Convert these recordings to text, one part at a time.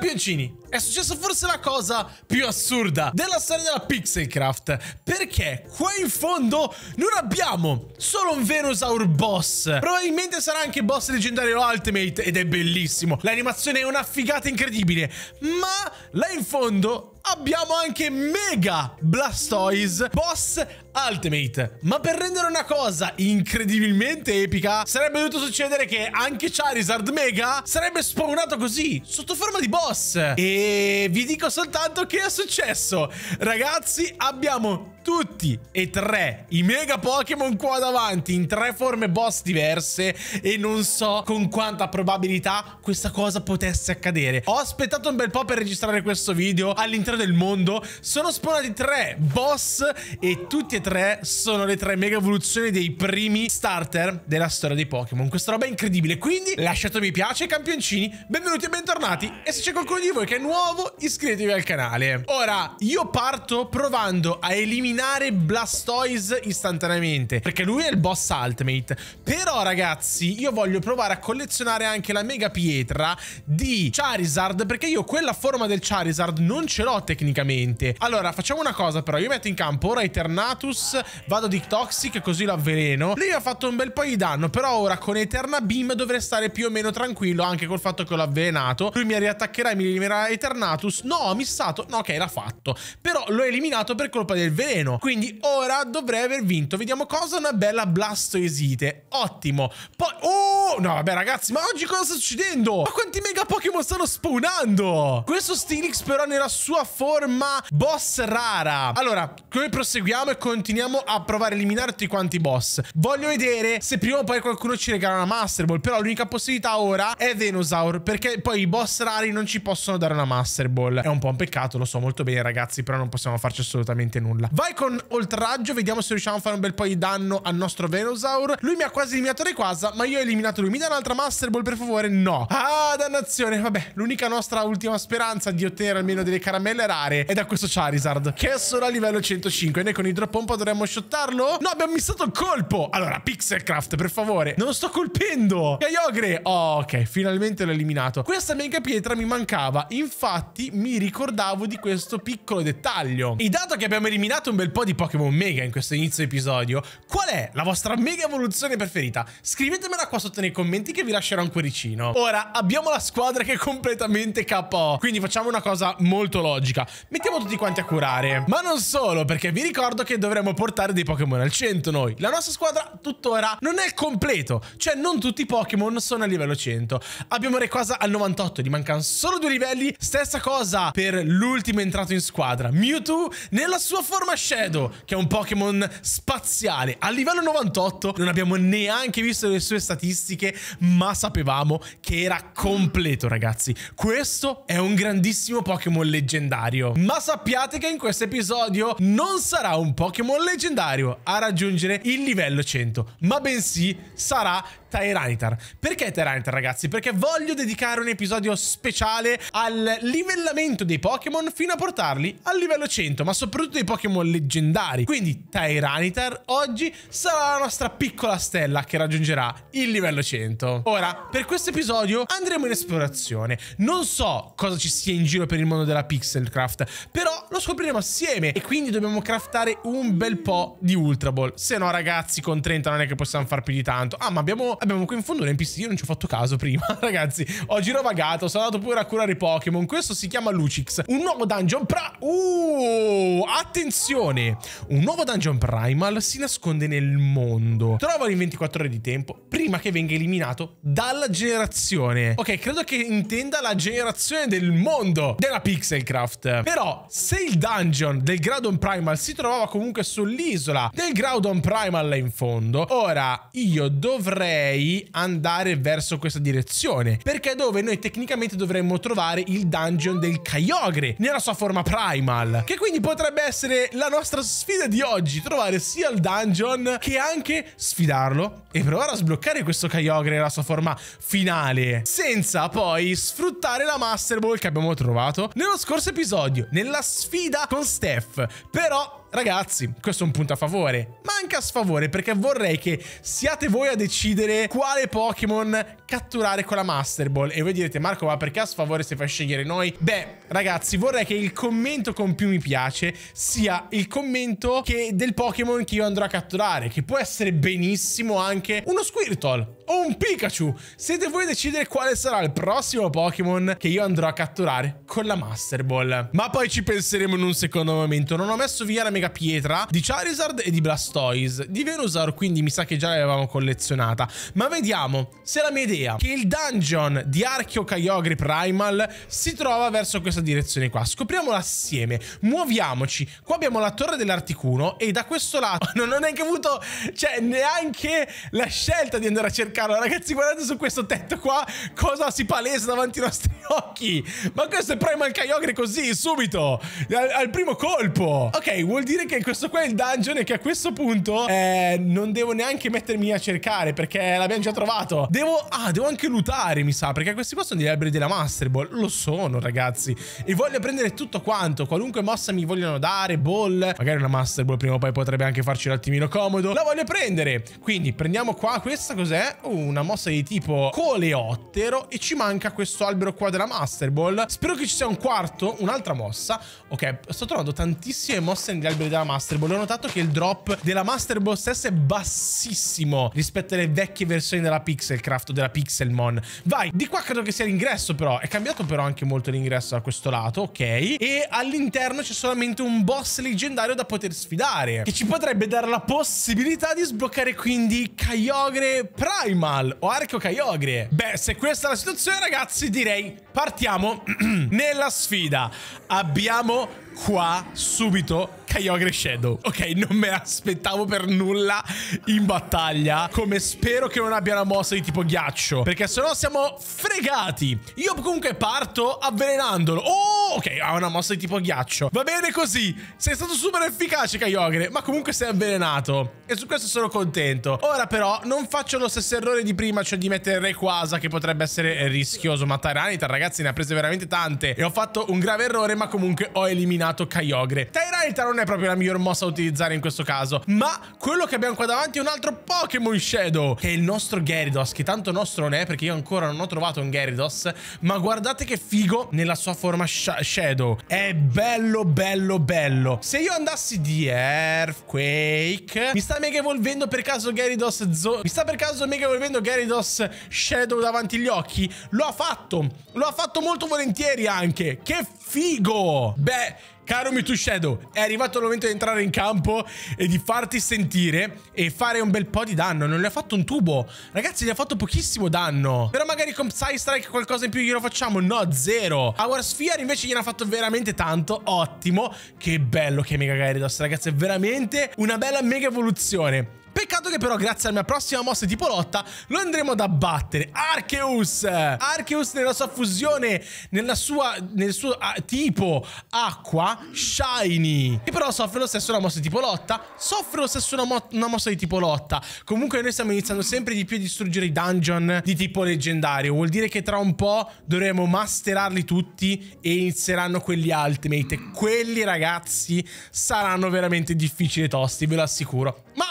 Campioncini, è successa forse la cosa più assurda della storia della Pixelcraft, perché qua in fondo non abbiamo solo un Venusaur boss, probabilmente sarà anche boss leggendario Ultimate ed è bellissimo, l'animazione è una figata incredibile, ma là in fondo abbiamo anche Mega Blastoise Boss Ultimate. Ma per rendere una cosa incredibilmente epica, sarebbe dovuto succedere che anche Charizard Mega sarebbe spawnato così, sotto forma di boss. E vi dico soltanto che è successo. Ragazzi, abbiamo tutti e tre i mega Pokémon qua davanti in tre forme boss diverse e non so con quanta probabilità questa cosa potesse accadere. Ho aspettato un bel po' per registrare questo video all'interno del mondo. Sono spawnati tre boss e tutti e tre sono le tre mega evoluzioni dei primi starter della storia dei Pokémon. Questa roba è incredibile, quindi lasciate un mi piace campioncini, benvenuti e bentornati e se c'è qualcuno di voi che è nuovo iscrivetevi al canale. Ora io parto provando a eliminare eliminare Blastoise istantaneamente, perché lui è il boss ultimate. Però ragazzi, io voglio provare a collezionare anche la mega pietra di Charizard, perché io quella forma del Charizard non ce l'ho tecnicamente. Allora, facciamo una cosa però, io metto in campo ora Eternatus, vado di Toxic così lo avveleno. Lei ha fatto un bel po' di danno, però ora con Eterna Beam dovrei stare più o meno tranquillo anche col fatto che l'ho avvelenato. Lui mi riattaccherà e mi eliminerà Eternatus. No, ho missato. No, ok, l'ha fatto. Però l'ho eliminato per colpa del veleno meno. Quindi ora dovrei aver vinto. Vediamo cosa una bella blastoesite. Ottimo. Poi... Oh! No, vabbè, ragazzi, ma oggi cosa sta succedendo? Ma quanti mega Pokémon stanno spawnando? Questo Stilix però nella sua forma boss rara. Allora, noi proseguiamo e continuiamo a provare a eliminare tutti quanti i boss. Voglio vedere se prima o poi qualcuno ci regala una Master Ball. Però l'unica possibilità ora è Venusaur, Perché poi i boss rari non ci possono dare una Master Ball. È un po' un peccato, lo so molto bene, ragazzi. Però non possiamo farci assolutamente nulla. Vai Vai con oltraggio, vediamo se riusciamo a fare un bel po' di danno al nostro Venusaur. Lui mi ha quasi eliminato Rayquaza, ma io ho eliminato lui. Mi dà un'altra Master Ball, per favore? No. Ah, dannazione. Vabbè, l'unica nostra ultima speranza di ottenere almeno delle caramelle rare è da questo Charizard, che è solo a livello 105. Noi con il drop Idropompa dovremmo shottarlo? No, abbiamo missato il colpo. Allora, Pixelcraft, per favore. Non sto colpendo. Kyogre. Oh, ok, finalmente l'ho eliminato. Questa mega pietra mi mancava. Infatti, mi ricordavo di questo piccolo dettaglio. E dato che abbiamo eliminato un bel po' di Pokémon Mega in questo inizio episodio. Qual è la vostra mega evoluzione preferita? Scrivetemela qua sotto nei commenti che vi lascerò un cuoricino. Ora, abbiamo la squadra che è completamente KO, quindi facciamo una cosa molto logica. Mettiamo tutti quanti a curare. Ma non solo, perché vi ricordo che dovremmo portare dei Pokémon al 100 noi. La nostra squadra tuttora non è completo, cioè non tutti i Pokémon sono a livello 100. Abbiamo Rayquaza al 98, gli mancano solo due livelli. Stessa cosa per l'ultimo entrato in squadra, Mewtwo nella sua forma Shadow, che è un Pokémon spaziale. A livello 98 non abbiamo neanche visto le sue statistiche, ma sapevamo che era completo, ragazzi. Questo è un grandissimo Pokémon leggendario. Ma sappiate che in questo episodio non sarà un Pokémon leggendario a raggiungere il livello 100, ma bensì sarà Tyranitar. Perché Tyranitar, ragazzi? Perché voglio dedicare un episodio speciale al livellamento dei Pokémon fino a portarli al livello 100, ma soprattutto dei Pokémon leggendari. Quindi Tyranitar oggi sarà la nostra piccola stella che raggiungerà il livello 100. Ora, per questo episodio andremo in esplorazione. Non so cosa ci sia in giro per il mondo della Pixelcraft, però lo scopriremo assieme e quindi dobbiamo craftare un bel po' di Ultra Ball. Se no, ragazzi, con 30 non è che possiamo far più di tanto. Ah, ma abbiamo, Abbiamo qui in fondo un NPC, io non ci ho fatto caso prima, ragazzi. Ho girovagato, sono andato pure a curare i Pokémon. Questo si chiama Lucix. Un nuovo dungeon pra... Uh, attenzione! Un nuovo dungeon primal si nasconde nel mondo. Trovalo in 24 ore di tempo, prima che venga eliminato dalla generazione. Ok, credo che intenda la generazione del mondo della Pixelcraft. Però, se il dungeon del Groudon Primal si trovava comunque sull'isola del Groudon Primal là in fondo, ora io dovrei direi andare verso questa direzione, perché è dove noi tecnicamente dovremmo trovare il dungeon del Kyogre, nella sua forma primal, che quindi potrebbe essere la nostra sfida di oggi, trovare sia il dungeon che anche sfidarlo e provare a sbloccare questo Kyogre nella sua forma finale, senza poi sfruttare la Master Ball che abbiamo trovato nello scorso episodio, nella sfida con Steph, però ragazzi, questo è un punto a favore, ma anche a sfavore, perché vorrei che siate voi a decidere quale Pokémon catturare con la Master Ball. E voi direte, Marco, ma perché a sfavore se fai scegliere noi? Beh, ragazzi, vorrei che il commento con più mi piace sia il commento del Pokémon che io andrò a catturare, che può essere benissimo anche uno Squirtle o un Pikachu. Siete voi a decidere quale sarà il prossimo Pokémon che io andrò a catturare con la Master Ball. Ma poi ci penseremo in un secondo momento. Non ho messo via la Mega Pietra di Charizard e di Blastoise. Di Venusaur quindi mi sa che già l'avevamo collezionata. Ma vediamo se la mia idea che il dungeon di Archeo Kyogre Primal si trova verso questa direzione qua. Scopriamolo assieme. Muoviamoci. Qua abbiamo la torre dell'Articuno e da questo lato non ho neanche avuto, cioè, neanche la scelta di andare a cercare cercarla. Ragazzi, guardate su questo tetto qua cosa si palesa davanti ai nostri occhi. Ma questo è Primal Kyogre così, subito, al, al, primo colpo. Ok, vuol dire che questo qua è il dungeon e che a questo punto eh, non devo neanche mettermi a cercare perché l'abbiamo già trovato. Devo, ah, devo anche lootare, mi sa, perché questi qua sono degli alberi della Master Ball. Lo sono, ragazzi. E voglio prendere tutto quanto, qualunque mossa mi vogliono dare, ball. Magari una Master Ball prima o poi potrebbe anche farci un attimino comodo. La voglio prendere. Quindi prendiamo qua, questa cos'è? una mossa di tipo coleottero e ci manca questo albero qua della Master Ball. Spero che ci sia un quarto, un'altra mossa. Ok, sto trovando tantissime mosse negli alberi della Master Ball. Ho notato che il drop della Master Ball stessa è bassissimo rispetto alle vecchie versioni della Pixelcraft o della Pixelmon. Vai, di qua credo che sia l'ingresso però. È cambiato però anche molto l'ingresso da questo lato, ok? E all'interno c'è solamente un boss leggendario da poter sfidare, che ci potrebbe dare la possibilità di sbloccare quindi Kyogre Prime Animal o Arco Caiogre. Beh, se questa è la situazione, ragazzi, direi partiamo nella sfida. Abbiamo qua subito Kyogre Shadow. Ok, non me l'aspettavo per nulla in battaglia. Come spero che non abbia una mossa di tipo ghiaccio. Perché sennò siamo fregati. Io comunque parto avvelenandolo. Oh, ok, ha una mossa di tipo ghiaccio. Va bene così. Sei stato super efficace, Kyogre. Ma comunque sei avvelenato. E su questo sono contento. Ora però non faccio lo stesso errore di prima, cioè di mettere Rayquaza, che potrebbe essere rischioso. Ma Tyranitar, ragazzi, ne ha prese veramente tante. E ho fatto un grave errore, ma comunque ho eliminato eliminato Kyogre. Tyranitar non è proprio la miglior mossa da utilizzare in questo caso, ma quello che abbiamo qua davanti è un altro Pokémon Shadow, che è il nostro Gyarados, che tanto nostro non è perché io ancora non ho trovato un Gyarados, ma guardate che figo nella sua forma sh Shadow. È bello, bello, bello. Se io andassi di Earthquake, mi sta mega evolvendo per caso Gyarados Zo mi sta per caso mega evolvendo Gyarados Shadow davanti agli occhi? Lo ha fatto, lo ha fatto molto volentieri anche. Che figo! Beh... Caro Mewtwo Shadow, è arrivato il momento di entrare in campo e di farti sentire e fare un bel po' di danno. Non le ha fatto un tubo. Ragazzi, gli ha fatto pochissimo danno. Però magari con Psy Strike qualcosa in più glielo facciamo. No, zero. Our Sphere invece gliene ha fatto veramente tanto. Ottimo. Che bello che è Mega Gyarados, ragazzi. È veramente una bella mega evoluzione. Peccato che però grazie alla mia prossima mossa tipo lotta lo andremo ad abbattere. Arceus! Arceus nella sua fusione, nella sua, nel suo uh, tipo acqua, Shiny. Che però soffre lo stesso una mossa tipo lotta, soffre lo stesso una, mo una mossa di tipo lotta. Comunque noi stiamo iniziando sempre di più a distruggere i dungeon di tipo leggendario. Vuol dire che tra un po' dovremo masterarli tutti e inizieranno quelli ultimate. Quelli ragazzi saranno veramente difficili e tosti, ve lo assicuro. Ma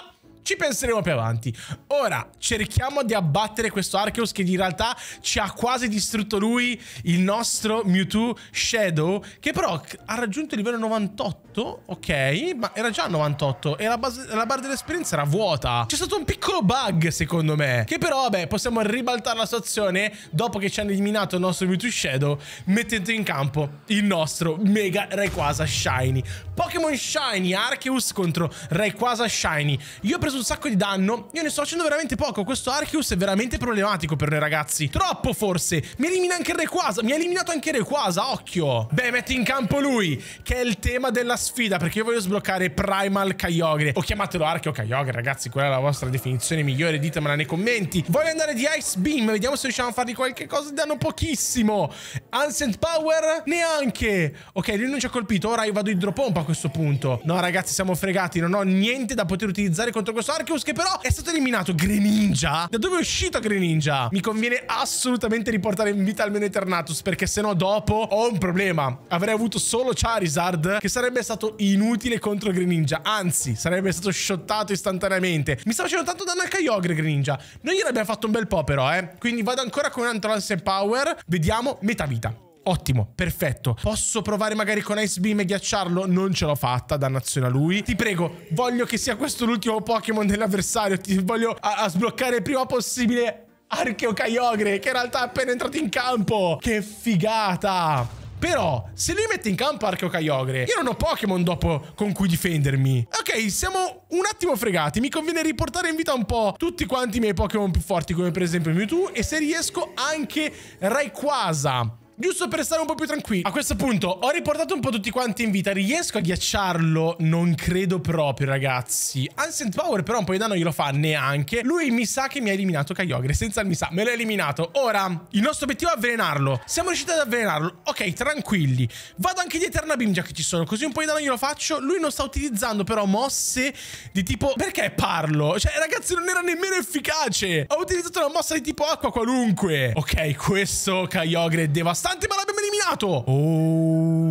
ci penseremo più avanti. Ora cerchiamo di abbattere questo Arceus che in realtà ci ha quasi distrutto lui, il nostro Mewtwo Shadow, che però ha raggiunto il livello 98. 98, certo, ok, ma era già 98 e la, base, la barra dell'esperienza era vuota. C'è stato un piccolo bug, secondo me, che però, vabbè, possiamo ribaltare la situazione dopo che ci hanno eliminato il nostro Mewtwo Shadow, mettendo in campo il nostro Mega Rayquaza Shiny. Pokémon Shiny, Arceus contro Rayquaza Shiny. Io ho preso un sacco di danno, io ne sto facendo veramente poco, questo Arceus è veramente problematico per noi ragazzi. Troppo forse, mi elimina anche Rayquaza, mi ha eliminato anche Rayquaza, occhio. Beh, metti in campo lui, che è il tema della sfida perché io voglio sbloccare Primal Kyogre o chiamatelo Archeo Kyogre ragazzi qual è la vostra definizione migliore ditemela nei commenti voglio andare di Ice Beam vediamo se riusciamo a fargli qualche cosa danno pochissimo Ancient Power neanche ok lui non ci ha colpito ora io vado di idropompa a questo punto no ragazzi siamo fregati non ho niente da poter utilizzare contro questo Archeus che però è stato eliminato Greninja da dove è uscito Greninja mi conviene assolutamente riportare in vita almeno Eternatus perché se no dopo ho un problema avrei avuto solo Charizard che sarebbe stato stato inutile contro Greninja. Anzi, sarebbe stato shottato istantaneamente. Mi sta facendo tanto danno anche a Kyogre Greninja. Noi gliene abbiamo fatto un bel po' però, eh. Quindi vado ancora con Antrance Power. Vediamo, metà vita. Ottimo, perfetto. Posso provare magari con Ice Beam e ghiacciarlo? Non ce l'ho fatta, dannazione a lui. Ti prego, voglio che sia questo l'ultimo Pokémon dell'avversario. Ti voglio a, a sbloccare il prima possibile Archeo Kyogre, che in realtà è appena entrato in campo. Che figata! Però, se lui mette in campo Arco Kyogre, io non ho Pokémon dopo con cui difendermi. Ok, siamo un attimo fregati. Mi conviene riportare in vita un po' tutti quanti i miei Pokémon più forti, come per esempio Mewtwo, e se riesco anche Rayquaza. Giusto per stare un po' più tranquilli. A questo punto ho riportato un po' tutti quanti in vita. Riesco a ghiacciarlo? Non credo proprio, ragazzi. Ancient Power però un po' di danno glielo fa neanche. Lui mi sa che mi ha eliminato Kyogre. Senza il mi sa. Me l'ha eliminato. Ora, il nostro obiettivo è avvelenarlo. Siamo riusciti ad avvelenarlo. Ok, tranquilli. Vado anche di Eterna Beam già che ci sono. Così un po' di danno glielo faccio. Lui non sta utilizzando però mosse di tipo... Perché parlo? Cioè, ragazzi, non era nemmeno efficace. Ho utilizzato una mossa di tipo acqua qualunque. Ok, questo Kyogre è devastato devastante, ma l'abbiamo eliminato.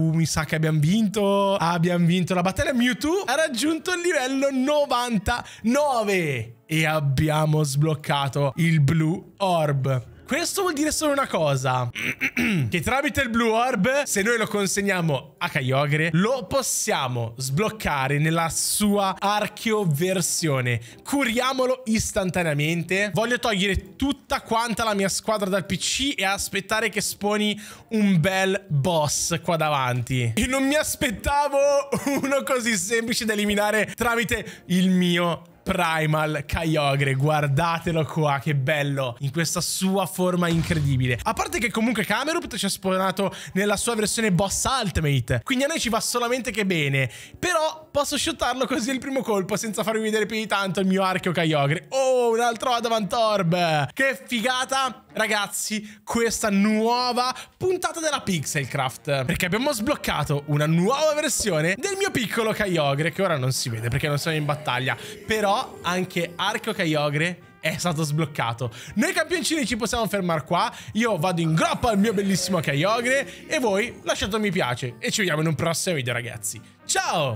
Oh, mi sa che abbiamo vinto. Abbiamo vinto la battaglia. Mewtwo ha raggiunto il livello 99 e abbiamo sbloccato il Blue Orb. Questo vuol dire solo una cosa. che tramite il Blue Orb, se noi lo consegniamo a Kyogre, lo possiamo sbloccare nella sua archeoversione. Curiamolo istantaneamente. Voglio togliere tutta quanta la mia squadra dal PC e aspettare che sponi un bel boss qua davanti. E non mi aspettavo uno così semplice da eliminare tramite il mio Primal Kyogre. Guardatelo qua, che bello. In questa sua forma incredibile. A parte che comunque Camerupt ci ha spawnato nella sua versione Boss Ultimate. Quindi a noi ci va solamente che bene. Però posso shootarlo così al primo colpo senza farmi vedere più di tanto il mio archeo Kyogre. Oh, un altro Adamant Orb! Che figata! Ragazzi, questa nuova puntata della Pixelcraft. Perché abbiamo sbloccato una nuova versione del mio piccolo Kyogre, che ora non si vede perché non sono in battaglia. Però anche Archeo Kyogre è stato sbloccato. Noi campioncini ci possiamo fermare qua. Io vado in groppa al mio bellissimo Kyogre e voi lasciate un mi piace e ci vediamo in un prossimo video ragazzi. Ciao!